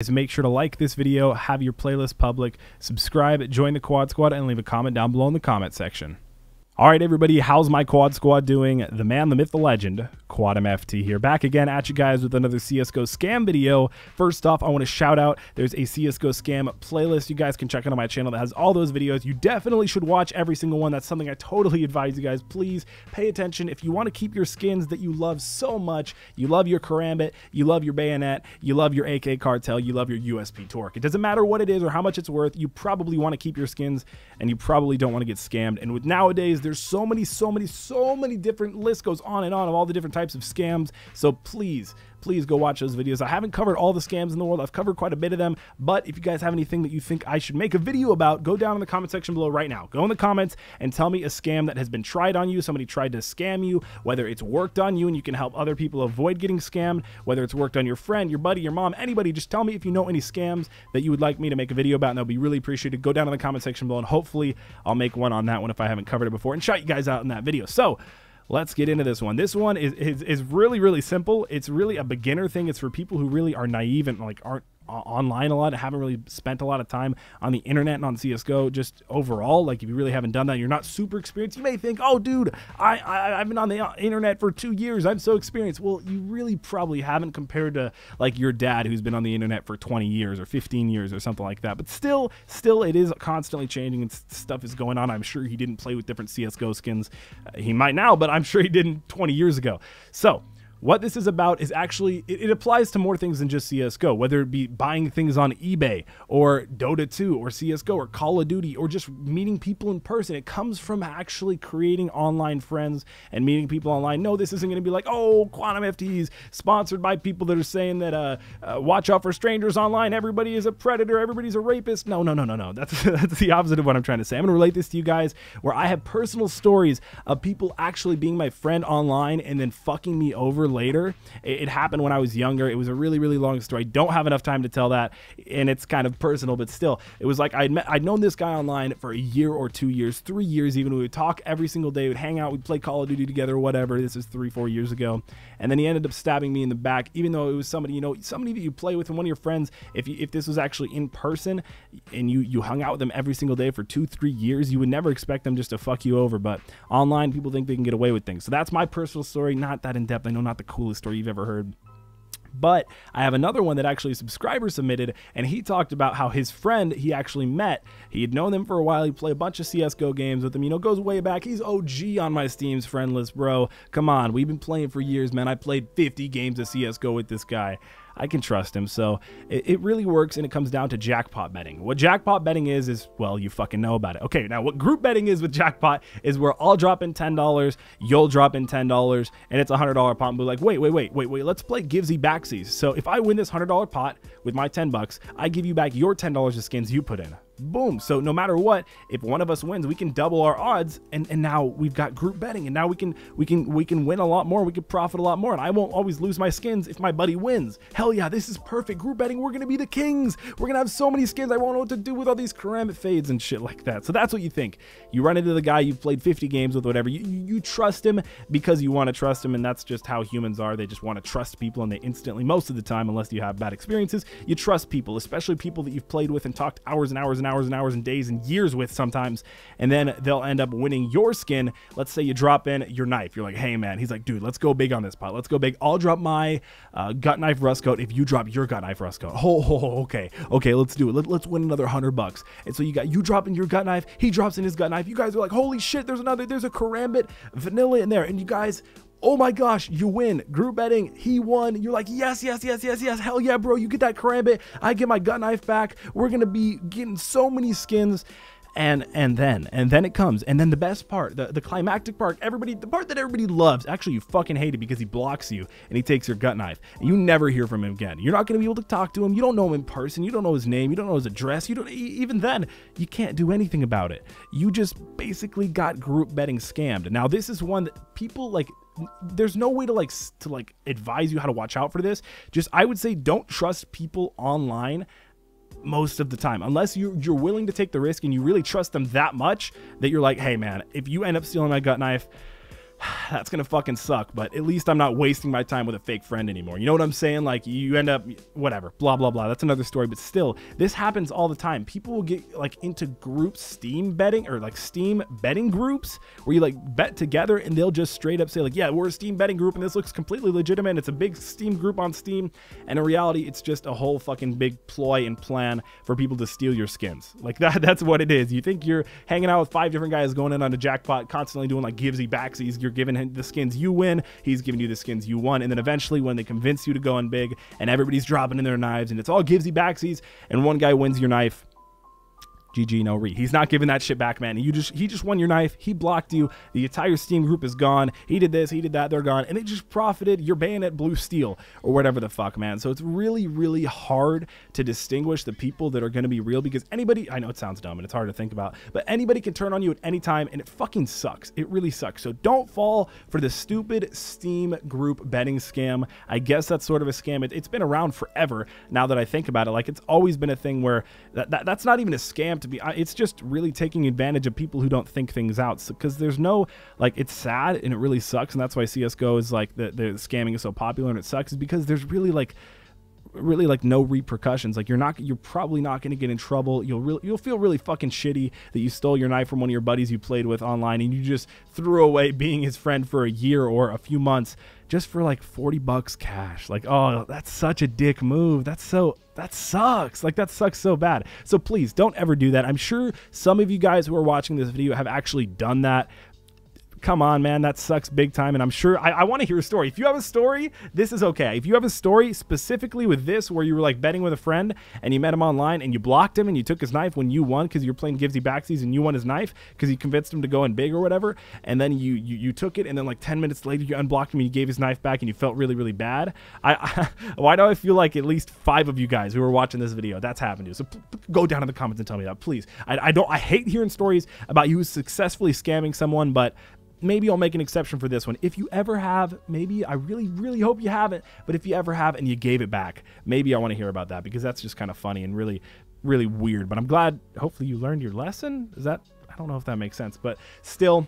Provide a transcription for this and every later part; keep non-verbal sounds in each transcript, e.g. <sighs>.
is make sure to like this video, have your playlist public, subscribe, join the Quad Squad, and leave a comment down below in the comment section. All right, everybody, how's my quad squad doing? The man, the myth, the legend, Quad MFT here. Back again at you guys with another CSGO scam video. First off, I want to shout out there's a CSGO scam playlist you guys can check out on my channel that has all those videos. You definitely should watch every single one. That's something I totally advise you guys. Please pay attention. If you want to keep your skins that you love so much, you love your Karambit, you love your Bayonet, you love your AK Cartel, you love your USP Torque. It doesn't matter what it is or how much it's worth, you probably want to keep your skins and you probably don't want to get scammed. And with nowadays, there's so many, so many, so many different list goes on and on of all the different types of scams. So please please go watch those videos. I haven't covered all the scams in the world. I've covered quite a bit of them, but if you guys have anything that you think I should make a video about, go down in the comment section below right now. Go in the comments and tell me a scam that has been tried on you, somebody tried to scam you, whether it's worked on you and you can help other people avoid getting scammed, whether it's worked on your friend, your buddy, your mom, anybody, just tell me if you know any scams that you would like me to make a video about and that'll be really appreciated. Go down in the comment section below and hopefully I'll make one on that one if I haven't covered it before and shout you guys out in that video. So, let's get into this one. This one is, is, is really, really simple. It's really a beginner thing. It's for people who really are naive and like aren't online a lot. I haven't really spent a lot of time on the internet and on CS:GO. Just overall, like if you really haven't done that, you're not super experienced. You may think, "Oh, dude, I, I have been on the uh, internet for two years. I'm so experienced." Well, you really probably haven't compared to like your dad who's been on the internet for 20 years or 15 years or something like that. But still, still, it is constantly changing and stuff is going on. I'm sure he didn't play with different CS:GO skins. Uh, he might now, but I'm sure he didn't 20 years ago. So what this is about is actually it, it, applies to more things than just CS:GO, whether it be buying things on eBay or Dota 2 or CS:GO or Call of Duty or just meeting people in person. It comes from actually creating online friends and meeting people online. No, this isn't going to be like, "Oh, Quantum FTs sponsored by people that are saying that uh, uh, watch out for strangers online. Everybody is a predator, everybody's a rapist." No, no, no, no, no. That's <laughs> that's the opposite of what I'm trying to say. I'm going to relate this to you guys where I have personal stories of people actually being my friend online and then fucking me over later. It, it, happened when I was younger. It was a really, really long story. don't have enough time to tell that, and it's kind of personal, but still, it was like I'd met, I'd known this guy online for a year or two years, three years even. We would talk every single day. We'd hang out. We'd play Call of Duty together, whatever. This is three, four years ago, and then he ended up stabbing me in the back, even though it was somebody you know, somebody that you play with and one of your friends. If you, if this was actually in person, and you you hung out with them every single day for two, three years, you would never expect them just to fuck you over. But online, people think they can get away with things. So that's my personal story. Not that in depth. I know not the coolest story you've ever heard. But I have another one that actually a subscriber submitted, and he talked about how his friend he actually met. He had known them for a while. He played a bunch of CSGO games with them. You know, goes way back. He's OG on my Steam's friend list, bro. Come on, we've been playing for years, man. I played 50 games of CSGO with this guy. I can trust him. So it, it really works, and it comes down to jackpot betting. What jackpot betting is, is, well, you fucking know about it. Okay, now what group betting is with jackpot is where I'll drop in $10, you'll drop in $10, and it's a $100 pot. And we're like, wait, wait, wait, wait, wait, let's play givesy backsies. So if I win this $100 pot with my 10 bucks, I give you back your $10 of skins you put in boom. So no matter what, if one of us wins, we can double our odds and, and now we've got group betting and now we can we can we can win a lot more, we can profit a lot more, and I won't always lose my skins if my buddy wins. Hell yeah, this is perfect. Group betting, we're gonna be the kings. We're gonna have so many skins, I won't know what to do with all these Karamit fades and shit like that. So that's what you think. You run into the guy you've played 50 games with, whatever, you you trust him because you want to trust him, and that's just how humans are. They just want to trust people and they instantly, most of the time, unless you have bad experiences, you trust people, especially people that you've played with and talked hours and hours and hours and hours and days and years with sometimes. And then they'll end up winning your skin. Let's say you drop in your knife. You're like, hey, man. He's like, dude, let's go big on this pot. Let's go big. I'll drop my uh, gut knife rust coat if you drop your gut knife rust coat. <laughs> Oh, okay. Okay, let's do it. Let, let's win another 100 bucks. And so you got you dropping your gut knife. He drops in his gut knife. You guys are like, holy shit, there's another, there's a karambit vanilla in there. And you guys oh my gosh, you win. Group betting, he won. You're like, yes, yes, yes, yes, yes. Hell yeah, bro. You get that karambit. I get my gut knife back. We're going to be getting so many skins. And, and then and then it comes and then the best part the, the climactic part everybody the part that everybody loves actually you fucking hate it because he blocks you and he takes your gut knife and you never hear from him again you're not going to be able to talk to him you don't know him in person you don't know his name you don't know his address you don't even then you can't do anything about it you just basically got group betting scammed now this is one that people like there's no way to like to like advise you how to watch out for this. Just I would say don't trust people online most of the time unless you you're willing to take the risk and you really trust them that much that you're like, "Hey man, if you end up stealing my gut knife, <sighs> that's gonna fucking suck, but at least I'm not wasting my time with a fake friend anymore. You know what I'm saying? Like you end up whatever, blah blah blah. That's another story, but still, this happens all the time. People will get like into group Steam betting or like Steam betting groups where you like bet together and they'll just straight up say like, "Yeah, we're a Steam betting group and this looks completely legitimate. It's a big Steam group on Steam." And in reality, it's just a whole fucking big ploy and plan for people to steal your skins. Like <laughs> that that's what it is. You think you're hanging out with five different guys going in on a jackpot, constantly doing like givesy backsies, you're giving him the skins you win, he's giving you the skins you won. And then eventually, when they convince you to go in big and everybody's dropping in their knives and it's all givesy backsies, and one guy wins your knife, GG no re. He's not giving that shit back, man. You just he just won your knife. He blocked you. The entire Steam group is gone. He did this, he did that, they're gone. And it just profited your bayonet blue steel or whatever the fuck, man. So it's really, really hard to distinguish the people that are gonna be real because anybody I know it sounds dumb and it's hard to think about, but anybody can turn on you at any time and it fucking sucks. It really sucks. So don't fall for the stupid Steam group betting scam. I guess that's sort of a scam. It, has been around forever now that I think about it. Like it's always been a thing where that, that that's not even a scam have to be. It's just really taking advantage of people who don't think things out because so, there's no like it's sad and it really sucks and that's why CS:GO is like the, the scamming is so popular and it sucks is because there's really like really like no repercussions. Like you're not, you're probably not going to get in trouble. You'll really, you'll feel really fucking shitty that you stole your knife from one of your buddies you played with online and you just threw away being his friend for a year or a few months just for like 40 bucks cash. Like, oh, that's such a dick move. That's so, that sucks. Like, that sucks so bad. So please don't ever do that. I'm sure some of you guys who are watching this video have actually done that, come on, man, that sucks big time. And I'm sure I, I want to hear a story. If you have a story, this is okay. If you have a story specifically with this, where you were like betting with a friend and you met him online and you blocked him and you took his knife when you won because you're playing givesy backsies and you won his knife because you convinced him to go in big or whatever, and then you, you you took it and then like 10 minutes later you unblocked him and you gave his knife back and you felt really really bad. I, I <laughs> why do I feel like at least five of you guys who are watching this video that's happened to you? So p- p- go down in the comments and tell me that, please. I, I don't I hate hearing stories about you successfully scamming someone, but maybe I'll make an exception for this one. If you ever have, maybe I really, really hope you haven't, but if you ever have and you gave it back, maybe I want to hear about that because that's just kind of funny and really, really weird. But I'm glad, hopefully, you learned your lesson. Is that, I don't know if that makes sense, but still,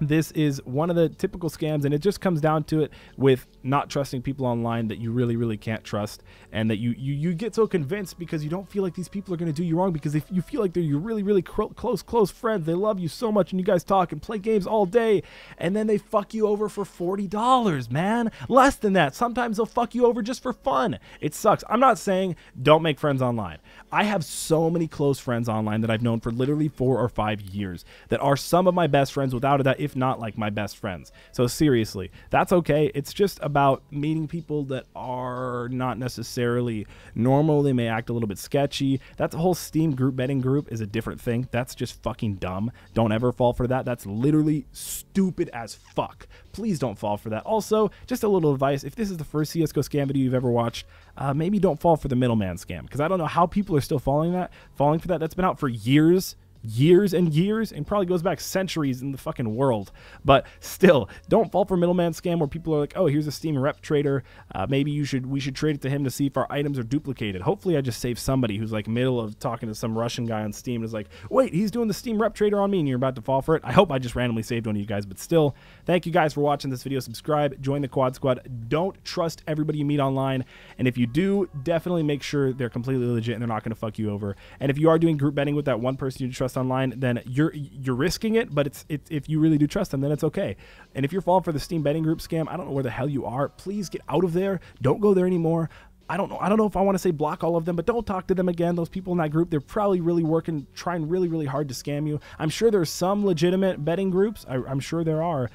this is one of the typical scams and it just comes down to it with not trusting people online that you really really can't trust and that you you, you get so convinced because you don't feel like these people are going to do you wrong because if you feel like they're your really really close close friends they love you so much and you guys talk and play games all day and then they fuck you over for $40 man less than that sometimes they'll fuck you over just for fun it sucks i'm not saying don't make friends online i have so many close friends online that i've known for literally 4 or 5 years that are some of my best friends without a doubt if not like my best friends. So seriously, that's okay. It's just about meeting people that are not necessarily normal. They may act a little bit sketchy. That's a whole Steam group betting group is a different thing. That's just fucking dumb. Don't ever fall for that. That's literally stupid as fuck. Please don't fall for that. Also, just a little advice if this is the first CSGO scam video you've ever watched, uh, maybe don't fall for the middleman scam because I don't know how people are still following that, falling for that. That's been out for years years and years and probably goes back centuries in the fucking world. But still, don't fall for middleman scam where people are like, "Oh, here's a Steam rep trader. Uh, maybe you should we should trade it to him to see if our items are duplicated." Hopefully, I just save somebody who's like middle of talking to some Russian guy on Steam and is like, "Wait, he's doing the Steam rep trader on me, and you're about to fall for it." I hope I just randomly saved one of you guys, but still, thank you guys for watching this video. Subscribe, join the Quad Squad. Don't trust everybody you meet online, and if you do, definitely make sure they're completely legit and they're not going to fuck you over. And if you are doing group betting with that one person you trust trust online, then you're you're risking it. But it's, it if you really do trust them, then it's okay. And if you're falling for the Steam betting group scam, I don't know where the hell you are. Please get out of there. Don't go there anymore. I don't know. I don't know if I want to say block all of them, but don't talk to them again. Those people in that group, they're probably really working, trying really, really hard to scam you. I'm sure there's some legitimate betting groups. I, am sure there are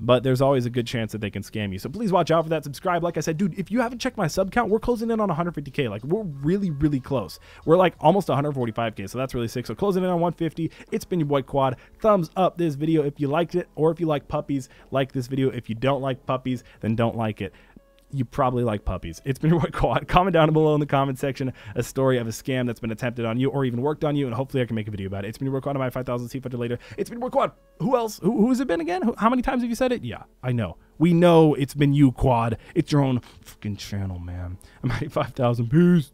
but there's always a good chance that they can scam you. So please watch out for that. Subscribe. Like I said, dude, if you haven't checked my sub count, we're closing in on 150K. Like, we're really, really close. We're like almost 145K, so that's really sick. So closing in on 150. It's been your boy Quad. Thumbs up this video if you liked it, or if you like puppies, like this video. If you don't like puppies, then don't like it you probably like puppies. It's been your <laughs> Quad. Comment down below in the comment section a story of a scam that's been attempted on you or even worked on you, and hopefully I can make a video about it. It's been your quad. Quad. My 5,000 see you later. It's been your Quad. Who else? Who, has it been again? how many times have you said it? Yeah, I know. We know it's been you, Quad. It's your own fucking channel, man. I'm <laughs> at 5,000. Peace.